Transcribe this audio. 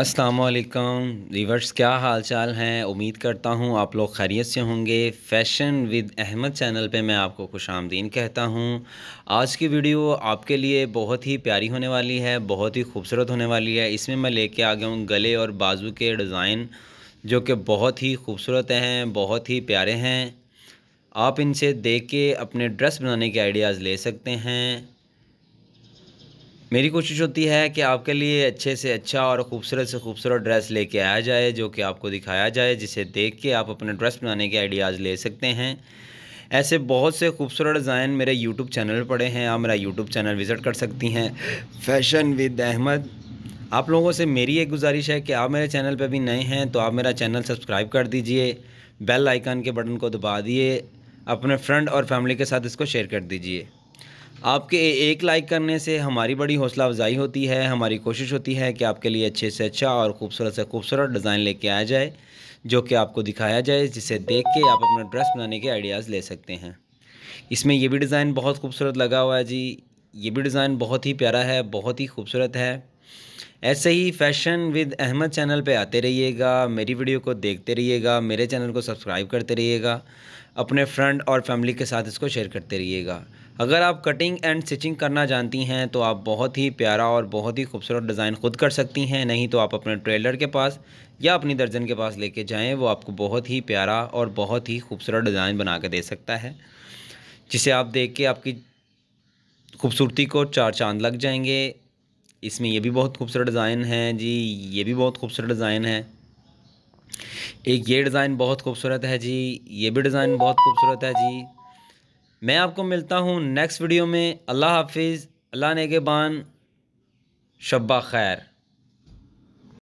असलकम रिवर्स क्या हाल चाल हैं उम्मीद करता हूँ आप लोग खैरियत से होंगे फ़ैशन विद अहमद चैनल पे मैं आपको खुश आमदीन कहता हूँ आज की वीडियो आपके लिए बहुत ही प्यारी होने वाली है बहुत ही खूबसूरत होने वाली है इसमें मैं लेके आ गया हूँ गले और बाजू के डिज़ाइन जो कि बहुत ही खूबसूरत हैं बहुत ही प्यारे हैं आप इनसे देख के अपने ड्रेस बनाने के आइडियाज़ ले सकते हैं मेरी कोशिश होती है कि आपके लिए अच्छे से अच्छा और ख़ूबसूरत से खूबसूरत ड्रेस लेके आया जाए जो कि आपको दिखाया जाए जिसे देख के आप अपने ड्रेस बनाने के आइडियाज़ ले सकते हैं ऐसे बहुत से खूबसूरत डिज़ाइन मेरे यूट्यूब चैनल पड़े हैं आप मेरा यूट्यूब चैनल विज़िट कर सकती हैं फैशन विद अहमद आप लोगों से मेरी एक गुजारिश है कि आप मेरे चैनल पर भी नए हैं तो आप मेरा चैनल सब्सक्राइब कर दीजिए बेल आइकन के बटन को दबा दिए अपने फ्रेंड और फैमिली के साथ इसको शेयर कर दीजिए आपके एक लाइक करने से हमारी बड़ी हौसला अफजाई होती है हमारी कोशिश होती है कि आपके लिए अच्छे से अच्छा और खूबसूरत से खूबसूरत डिज़ाइन लेके आया जाए जो कि आपको दिखाया जाए जिसे देख के आप अपना ड्रेस बनाने के आइडियाज़ ले सकते हैं इसमें यह भी डिज़ाइन बहुत खूबसूरत लगा हुआ है जी ये भी डिज़ाइन बहुत ही प्यारा है बहुत ही खूबसूरत है ऐसे ही फैशन विद अहमद चैनल पे आते रहिएगा मेरी वीडियो को देखते रहिएगा मेरे चैनल को सब्सक्राइब करते रहिएगा अपने फ्रेंड और फैमिली के साथ इसको शेयर करते रहिएगा अगर आप कटिंग एंड स्टिचिंग करना जानती हैं तो आप बहुत ही प्यारा और बहुत ही खूबसूरत डिज़ाइन खुद कर सकती हैं नहीं तो आप अपने ट्रेलर के पास या अपनी दर्जन के पास लेके जाएं वो आपको बहुत ही प्यारा और बहुत ही खूबसूरत डिज़ाइन बना के दे सकता है जिसे आप देख के आपकी खूबसूरती को चार चांद लग जाएंगे इसमें यह भी बहुत खूबसूरत डिज़ाइन है जी ये भी बहुत खूबसूरत डिज़ाइन है एक ये डिज़ाइन बहुत खूबसूरत है जी ये भी डिज़ाइन बहुत खूबसूरत है जी मैं आपको मिलता हूँ नेक्स्ट वीडियो में अल्लाह हाफिज़ अल्लाह नेगेबान शब्बा खैर